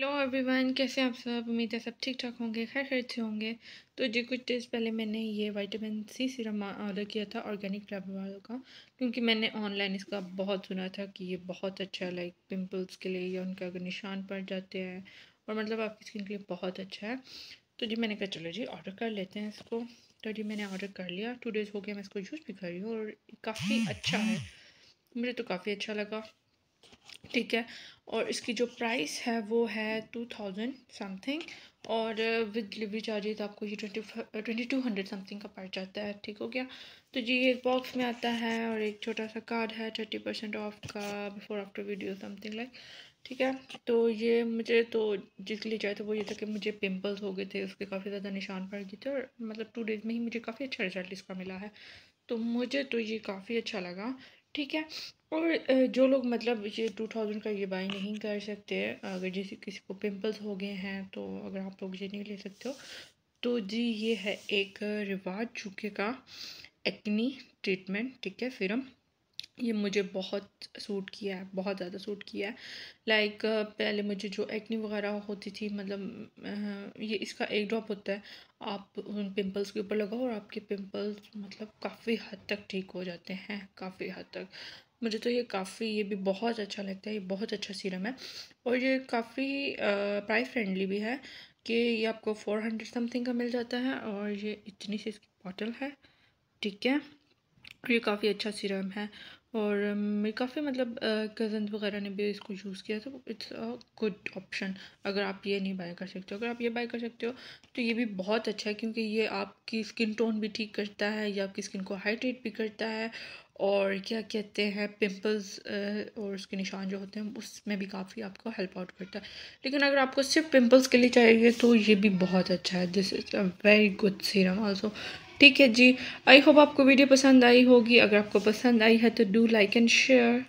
hello everyone कैसे आप सब उम्मीद है सब ठीक ठाक होंगे खैर खैर से होंगे तो जी कुछ डेज पहले मैंने ये विटामिन सी सिरम ऑर्डर किया था ऑर्गेनिक फ्लेवर वालों का क्योंकि मैंने ऑनलाइन इसका बहुत सुना था कि ये बहुत अच्छा है लाइक पिंपल्स के लिए या उनके अगर निशान पड़ जाते हैं और मतलब आपकी स्किन के लिए बहुत अच्छा है तो जी मैंने कहा चलो जी ऑर्डर कर लेते हैं इसको तो जी मैंने ऑर्डर कर लिया टू डेज़ हो गया मैं इसको यूज़ भी कर रही हूँ और काफ़ी अच्छा है मुझे तो काफ़ी अच्छा लगा ठीक है और इसकी जो प्राइस है वो है टू थाउजेंड समथिंग और विद डिलीवरी चार्जेज आपको ये twenty twenty two hundred something का पड़ जाता है ठीक हो गया तो जी एक बॉक्स में आता है और एक छोटा सा कार्ड है थर्टी परसेंट ऑफ का before after video something like ठीक है तो ये मुझे तो जिस लिए जाए तो वो ये था कि मुझे पिम्पल्स हो गए थे उसके काफ़ी ज़्यादा निशान पड़ गए थे और मतलब टू डेज़ में ही मुझे काफ़ी अच्छा रिजल्ट इसका मिला है तो मुझे तो ये काफ़ी अच्छा लगा ठीक है और जो लोग मतलब ये टू थाउजेंड का ये बाई नहीं कर सकते अगर जैसे किसी को पिंपल्स हो गए हैं तो अगर आप लोग ये नहीं ले सकते हो तो जी ये है एक रिवाज चूके का एक्नी ट्रीटमेंट ठीक है सिरम ये मुझे बहुत सूट किया है बहुत ज़्यादा सूट किया है लाइक like, पहले मुझे जो एक्नी वगैरह होती थी मतलब ये इसका एक ड्रॉप होता है आप उन पिंपल्स के ऊपर लगाओ और आपके पिंपल्स मतलब काफ़ी हद तक ठीक हो जाते हैं काफ़ी हद तक मुझे तो ये काफ़ी ये भी बहुत अच्छा लगता है ये बहुत अच्छा सीरम है और ये काफ़ी प्राइस फ्रेंडली भी है कि ये आपको फ़ोर हंड्रेड समथिंग का मिल जाता है और ये इतनी सी इसकी बॉटल है ठीक है ये काफ़ी अच्छा सीरम है और मेरे काफ़ी मतलब कज़न वगैरह ने भी इसको यूज़ किया तो इट्स अ गुड ऑप्शन अगर आप ये नहीं बाय कर सकते हो अगर आप ये बाय कर सकते हो तो ये भी बहुत अच्छा है क्योंकि ये आपकी स्किन टोन भी ठीक करता है या आपकी स्किन को हाइड्रेट भी करता है और क्या कहते हैं पिंपल्स और उसके निशान जो होते हैं उसमें भी काफ़ी आपको हेल्प आउट करता है लेकिन अगर आपको सिर्फ पिंपल्स के लिए चाहिए तो ये भी बहुत अच्छा है this is a very good serum also ठीक है जी आई होप आपको वीडियो पसंद आई होगी अगर आपको पसंद आई है तो डू लाइक एंड शेयर